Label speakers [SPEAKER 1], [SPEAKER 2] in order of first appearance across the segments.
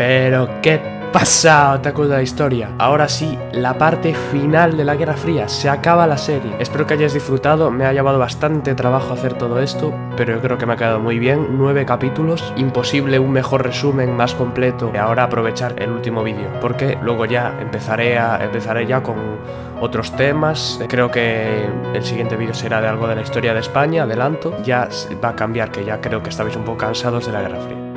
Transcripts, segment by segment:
[SPEAKER 1] Pero qué pasa, otaku de la historia. Ahora sí, la parte final de la Guerra Fría. Se acaba la serie. Espero que hayáis disfrutado. Me ha llevado bastante trabajo hacer todo esto, pero yo creo que me ha quedado muy bien. Nueve capítulos. Imposible un mejor resumen más completo. Y ahora aprovechar el último vídeo, porque luego ya empezaré ya con otros temas. Creo que el siguiente vídeo será de algo de la historia de España. Adelanto. Ya va a cambiar, que ya creo que estabais un poco cansados de la Guerra Fría.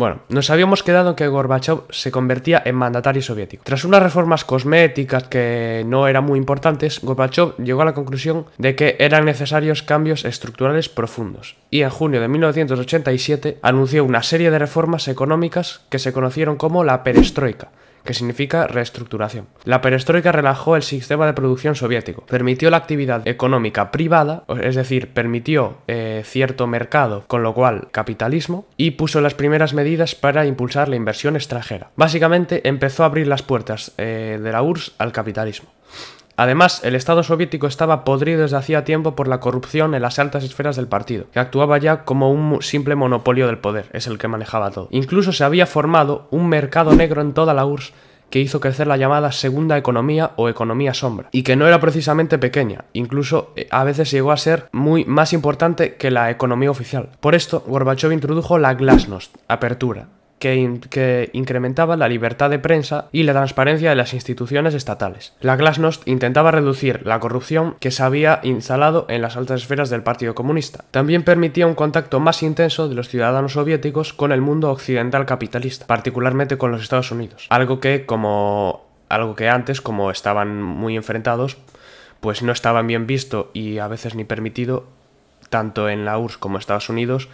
[SPEAKER 1] Bueno, nos habíamos quedado en que Gorbachev se convertía en mandatario soviético. Tras unas reformas cosméticas que no eran muy importantes, Gorbachev llegó a la conclusión de que eran necesarios cambios estructurales profundos. Y en junio de 1987 anunció una serie de reformas económicas que se conocieron como la perestroika que significa reestructuración. La perestroika relajó el sistema de producción soviético, permitió la actividad económica privada, es decir, permitió eh, cierto mercado, con lo cual capitalismo, y puso las primeras medidas para impulsar la inversión extranjera. Básicamente empezó a abrir las puertas eh, de la URSS al capitalismo. Además, el Estado soviético estaba podrido desde hacía tiempo por la corrupción en las altas esferas del partido, que actuaba ya como un simple monopolio del poder, es el que manejaba todo. Incluso se había formado un mercado negro en toda la URSS que hizo crecer la llamada segunda economía o economía sombra, y que no era precisamente pequeña, incluso eh, a veces llegó a ser muy más importante que la economía oficial. Por esto, Gorbachev introdujo la glasnost, apertura, que, incrementaba la libertad de prensa y la transparencia de las instituciones estatales. La Glasnost intentaba reducir la corrupción que se había instalado en las altas esferas del Partido Comunista. También permitía un contacto más intenso de los ciudadanos soviéticos con el mundo occidental capitalista, particularmente con los Estados Unidos, algo que como algo que antes como estaban muy enfrentados, pues no estaban bien visto y a veces ni permitido tanto en la URSS como Estados Unidos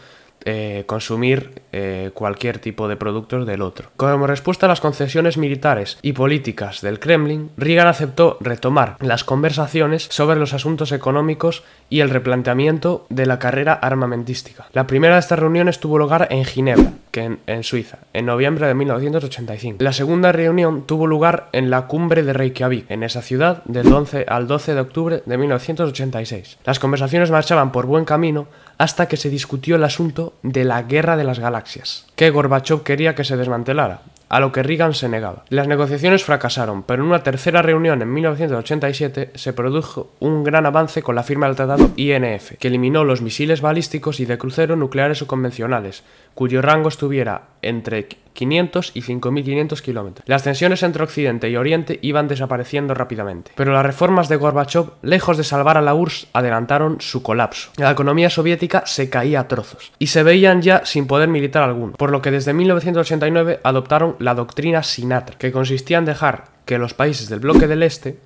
[SPEAKER 1] eh, consumir eh, cualquier tipo de productos del otro. Como respuesta a las concesiones militares y políticas del Kremlin, Reagan aceptó retomar las conversaciones sobre los asuntos económicos y el replanteamiento de la carrera armamentística. La primera de estas reuniones tuvo lugar en Ginebra, en, Suiza, en noviembre de 1985. La segunda reunión tuvo lugar en la cumbre de Reykjavik, en esa ciudad, del 11 al 12 de octubre de 1986. Las conversaciones marchaban por buen camino hasta que se discutió el asunto de la guerra de las galaxias, que Gorbachev quería que se desmantelara, a lo que Reagan se negaba. Las negociaciones fracasaron, pero en una tercera reunión en 1987 se produjo un gran avance con la firma del tratado INF, que eliminó los misiles balísticos y de crucero nucleares o convencionales, cuyo rango estuviera entre 500 y 5.500 kilómetros. Las tensiones entre Occidente y Oriente iban desapareciendo rápidamente, pero las reformas de Gorbachev, lejos de salvar a la URSS, adelantaron su colapso. La economía soviética se caía a trozos y se veían ya sin poder militar alguno, por lo que desde 1989 adoptaron la doctrina Sinatra, que consistía en dejar que los países del bloque del Este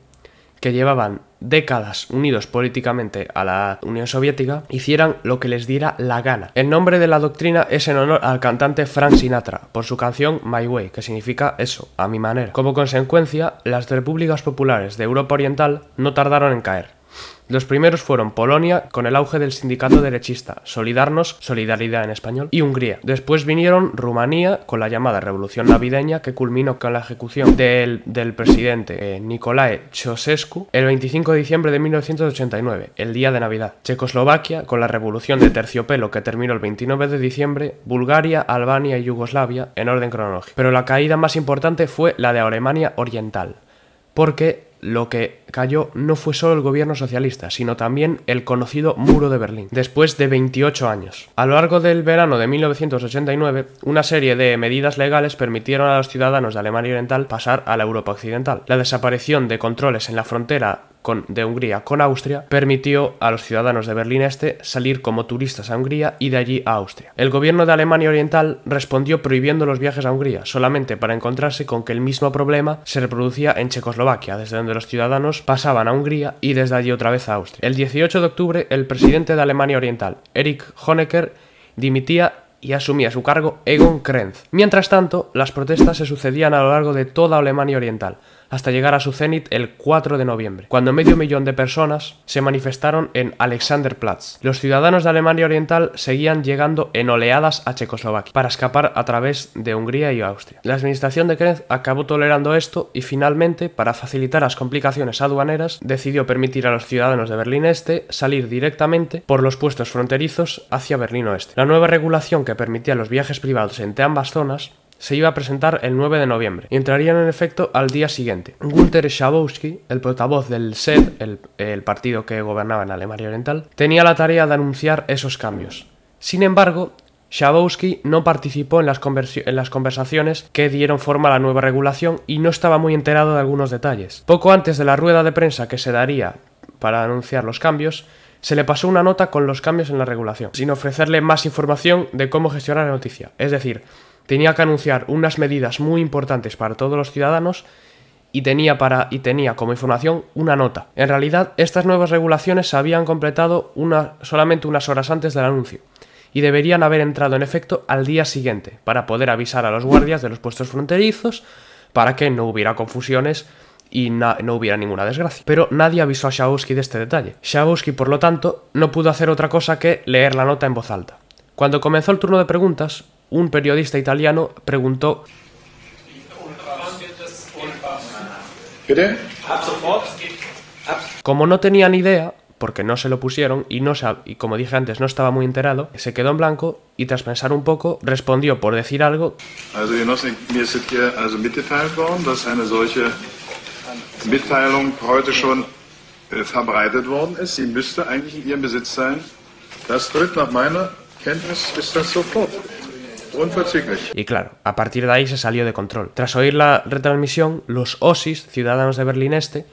[SPEAKER 1] que llevaban décadas unidos políticamente a la Unión Soviética, hicieran lo que les diera la gana. El nombre de la doctrina es en honor al cantante Frank Sinatra, por su canción My Way, que significa eso, a mi manera. Como consecuencia, las repúblicas populares de Europa Oriental no tardaron en caer. Los primeros fueron Polonia, con el auge del sindicato derechista, Solidarnos, Solidaridad en español, y Hungría. Después vinieron Rumanía, con la llamada Revolución Navideña, que culminó con la ejecución del, presidente eh, Nicolae Ceausescu el 25 de diciembre de 1989, el día de Navidad. Checoslovaquia, con la Revolución de Terciopelo, que terminó el 29 de diciembre, Bulgaria, Albania y Yugoslavia, en orden cronológico. Pero la caída más importante fue la de Alemania Oriental, porque lo que cayó no fue solo el gobierno socialista, sino también el conocido muro de Berlín, después de 28 años. A lo largo del verano de 1989, una serie de medidas legales permitieron a los ciudadanos de Alemania Oriental pasar a la Europa Occidental. La desaparición de controles en la frontera de Hungría con Austria, permitió a los ciudadanos de Berlín Este salir como turistas a Hungría y de allí a Austria. El gobierno de Alemania Oriental respondió prohibiendo los viajes a Hungría, solamente para encontrarse con que el mismo problema se reproducía en Checoslovaquia, desde donde los ciudadanos pasaban a Hungría y desde allí otra vez a Austria. El 18 de octubre, el presidente de Alemania Oriental, Erich Honecker, dimitía y asumía su cargo Egon Krenz. Mientras tanto, las protestas se sucedían a lo largo de toda Alemania Oriental, hasta llegar a su cenit el 4 de noviembre, cuando medio millón de personas se manifestaron en Alexanderplatz. Los ciudadanos de Alemania Oriental seguían llegando en oleadas a Checoslovaquia para escapar a través de Hungría y Austria. La administración de Krenz acabó tolerando esto y finalmente, para facilitar las complicaciones aduaneras, decidió permitir a los ciudadanos de Berlín Este salir directamente por los puestos fronterizos hacia Berlín Oeste. La nueva regulación que permitía los viajes privados entre ambas zonas se iba a presentar el 9 de noviembre y entrarían en efecto al día siguiente. Gunther Schabowski, el portavoz del SED, el, partido que gobernaba en Alemania Oriental, tenía la tarea de anunciar esos cambios. Sin embargo, Schabowski no participó en las, conversaciones que dieron forma a la nueva regulación y no estaba muy enterado de algunos detalles. Poco antes de la rueda de prensa que se daría para anunciar los cambios, se le pasó una nota con los cambios en la regulación, sin ofrecerle más información de cómo gestionar la noticia. Es decir, tenía que anunciar unas medidas muy importantes para todos los ciudadanos y tenía, para, y tenía como información una nota. En realidad, estas nuevas regulaciones se habían completado una, solamente unas horas antes del anuncio y deberían haber entrado en efecto al día siguiente para poder avisar a los guardias de los puestos fronterizos para que no hubiera confusiones y no hubiera ninguna desgracia. Pero nadie avisó a Shabowski de este detalle. Shabowski, por lo tanto, no pudo hacer otra cosa que leer la nota en voz alta. Cuando comenzó el turno de preguntas, un periodista italiano preguntó Como no tenía ni idea, porque no se lo pusieron y no y como dije antes no estaba muy enterado, se quedó en blanco y tras pensar un poco respondió por decir algo. Mitteilung heute schon äh, verbreitet worden ist. Sie müsste eigentlich in Ihrem Besitz sein. Das tritt nach meiner Kenntnis ist das sofort. Y claro, a partir de ahí se salió de control. Tras oír la retransmisión, los OSIS, ciudadanos de Berlín Este,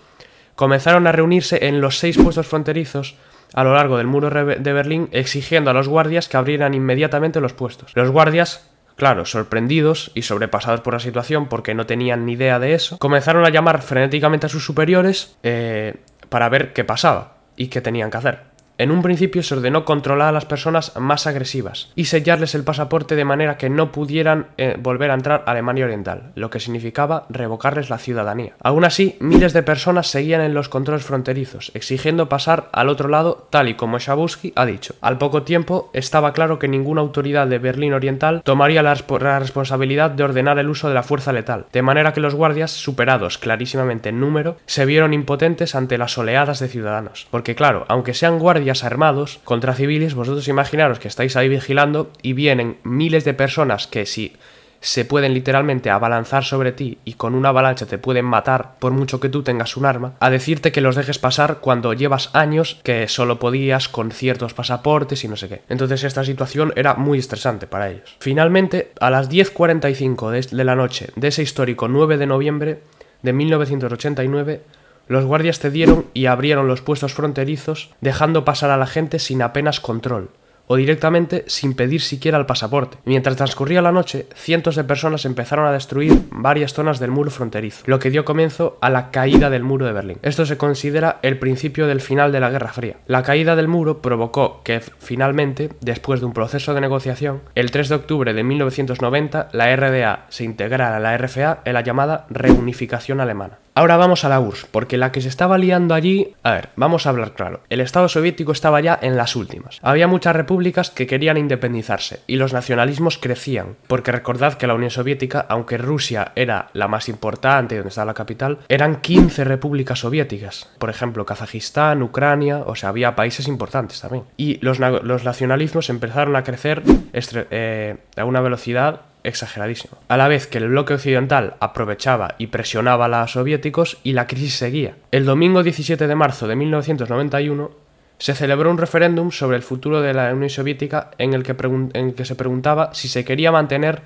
[SPEAKER 1] comenzaron a reunirse en los seis puestos fronterizos a lo largo del muro de Berlín exigiendo a los guardias que abrieran inmediatamente los puestos. Los guardias Claro, sorprendidos y sobrepasados por la situación porque no tenían ni idea de eso, comenzaron a llamar frenéticamente a sus superiores eh, para ver qué pasaba y qué tenían que hacer. En un principio se ordenó controlar a las personas más agresivas y sellarles el pasaporte de manera que no pudieran eh, volver a entrar a Alemania Oriental, lo que significaba revocarles la ciudadanía. Aún así, miles de personas seguían en los controles fronterizos, exigiendo pasar al otro lado tal y como Shabusky ha dicho. Al poco tiempo, estaba claro que ninguna autoridad de Berlín Oriental tomaría la responsabilidad de ordenar el uso de la fuerza letal, de manera que los guardias, superados clarísimamente en número, se vieron impotentes ante las oleadas de ciudadanos. Porque claro, aunque sean guardias armados contra civiles, vosotros imaginaros que estáis ahí vigilando y vienen miles de personas que si se pueden literalmente abalanzar sobre ti y con una avalancha te pueden matar por mucho que tú tengas un arma, a decirte que los dejes pasar cuando llevas años que solo podías con ciertos pasaportes y no sé qué. Entonces esta situación era muy estresante para ellos. Finalmente, a las 10.45 de la noche de ese histórico 9 de noviembre de 1989, los guardias cedieron y abrieron los puestos fronterizos, dejando pasar a la gente sin apenas control o directamente sin pedir siquiera el pasaporte. Mientras transcurría la noche, cientos de personas empezaron a destruir varias zonas del muro fronterizo, lo que dio comienzo a la caída del muro de Berlín. Esto se considera el principio del final de la Guerra Fría. La caída del muro provocó que finalmente, después de un proceso de negociación, el 3 de octubre de 1990 la RDA se integrara a la RFA en la llamada reunificación alemana. Ahora vamos a la URSS, porque la que se estaba liando allí... A ver, vamos a hablar claro. El Estado soviético estaba ya en las últimas. Había muchas repúblicas que querían independizarse, y los nacionalismos crecían, porque recordad que la Unión Soviética, aunque Rusia era la más importante, donde estaba la capital, eran 15 repúblicas soviéticas. Por ejemplo, Kazajistán, Ucrania, o sea, había países importantes también. Y los, los nacionalismos empezaron a crecer eh, a una velocidad exageradísimo. A la vez que el bloque occidental aprovechaba y presionaba a los soviéticos y la crisis seguía. El domingo 17 de marzo de 1991 se celebró un referéndum sobre el futuro de la Unión Soviética en el, que que se preguntaba si se quería mantener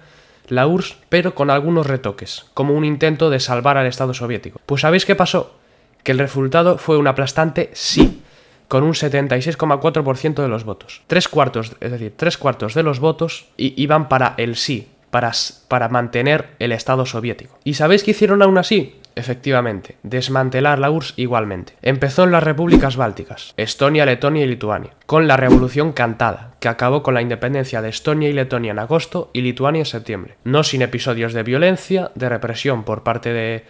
[SPEAKER 1] la URSS pero con algunos retoques, como un intento de salvar al Estado soviético. Pues ¿sabéis qué pasó? Que el resultado fue un aplastante sí con un 76,4% de los votos. Tres cuartos, es decir, tres cuartos de los votos iban para el sí, para, mantener el Estado soviético. ¿Y sabéis qué hicieron aún así? Efectivamente, desmantelar la URSS igualmente. Empezó en las repúblicas bálticas, Estonia, Letonia y Lituania, con la Revolución Cantada, que acabó con la independencia de Estonia y Letonia en agosto y Lituania en septiembre. No sin episodios de violencia, de represión por parte de,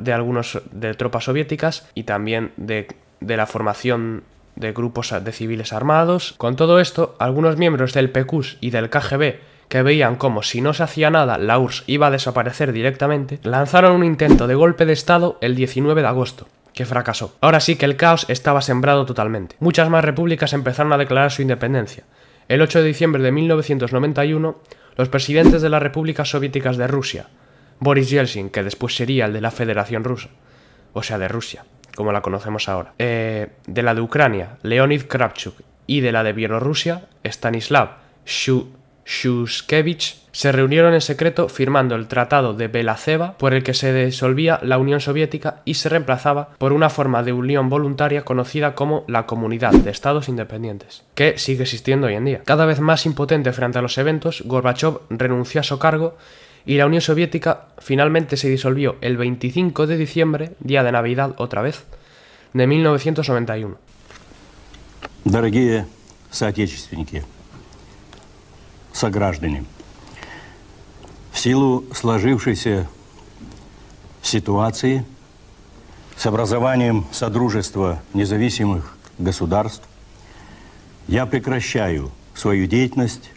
[SPEAKER 1] de algunos de tropas soviéticas y también de, la formación de grupos de civiles armados. Con todo esto, algunos miembros del PECUS y del KGB que veían como si no se hacía nada la URSS iba a desaparecer directamente, lanzaron un intento de golpe de estado el 19 de agosto que fracasó. Ahora sí que el caos estaba sembrado totalmente. Muchas más repúblicas empezaron a declarar su independencia. El 8 de diciembre de 1991, los presidentes de las repúblicas soviéticas de Rusia, Boris Yeltsin, que después sería el de la Federación Rusa, o sea, de Rusia, como la conocemos ahora, eh, de la de Ucrania, Leonid Kravchuk, y de la de Bielorrusia, Stanislav Shu Shushkevich se reunieron en secreto firmando el Tratado de Belaceva por el que se disolvía la Unión Soviética y se reemplazaba por una forma de unión voluntaria conocida como la Comunidad de Estados Independientes, que sigue existiendo hoy en día. Cada vez más impotente frente a los eventos, Gorbachev renunció a su cargo y la Unión Soviética finalmente se disolvió el 25 de diciembre, día de Navidad otra vez, de 1991. сограждане. В силу сложившейся ситуации с образованием Содружества независимых государств я прекращаю свою деятельность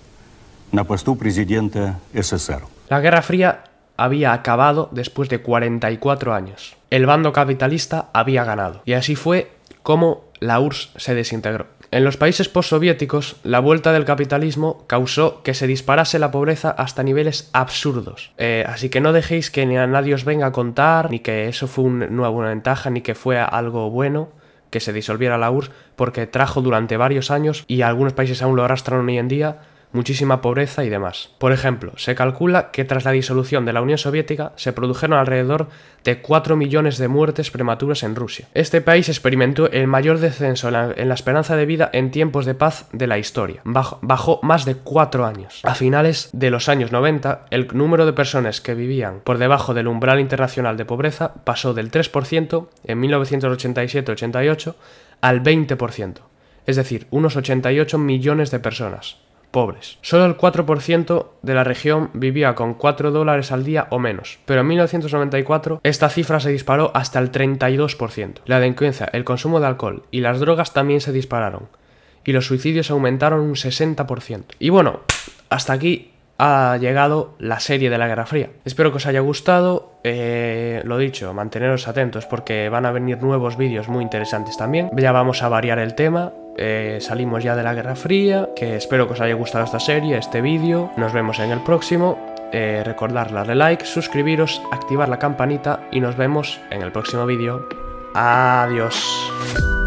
[SPEAKER 1] на посту президента СССР. La Guerra Fría había acabado después de 44 años. El bando capitalista había ganado. Y así fue como la URSS se desintegró. En los países postsoviéticos, la vuelta del capitalismo causó que se disparase la pobreza hasta niveles absurdos. Eh, así que no dejéis que ni a nadie os venga a contar, ni que eso fue una buena ventaja, ni que fue algo bueno que se disolviera la URSS, porque trajo durante varios años, y algunos países aún lo arrastran hoy en día, muchísima pobreza y demás. Por ejemplo, se calcula que tras la disolución de la Unión Soviética se produjeron alrededor de 4 millones de muertes prematuras en Rusia. Este país experimentó el mayor descenso en la, esperanza de vida en tiempos de paz de la historia. Bajó, bajó más de 4 años. A finales de los años 90, el número de personas que vivían por debajo del umbral internacional de pobreza pasó del 3% en 1987-88 al 20%, es decir, unos 88 millones de personas pobres. Solo el 4% de la región vivía con 4 dólares al día o menos, pero en 1994 esta cifra se disparó hasta el 32%. La delincuencia, el consumo de alcohol y las drogas también se dispararon, y los suicidios aumentaron un 60%. Y bueno, hasta aquí ha llegado la serie de la Guerra Fría. Espero que os haya gustado, eh, lo dicho, manteneros atentos porque van a venir nuevos vídeos muy interesantes también. Ya vamos a variar el tema, eh, salimos ya de la Guerra Fría, que espero que os haya gustado esta serie, este vídeo, nos vemos en el próximo. Eh, recordad darle like, suscribiros, activar la campanita y nos vemos en el próximo vídeo. Adiós.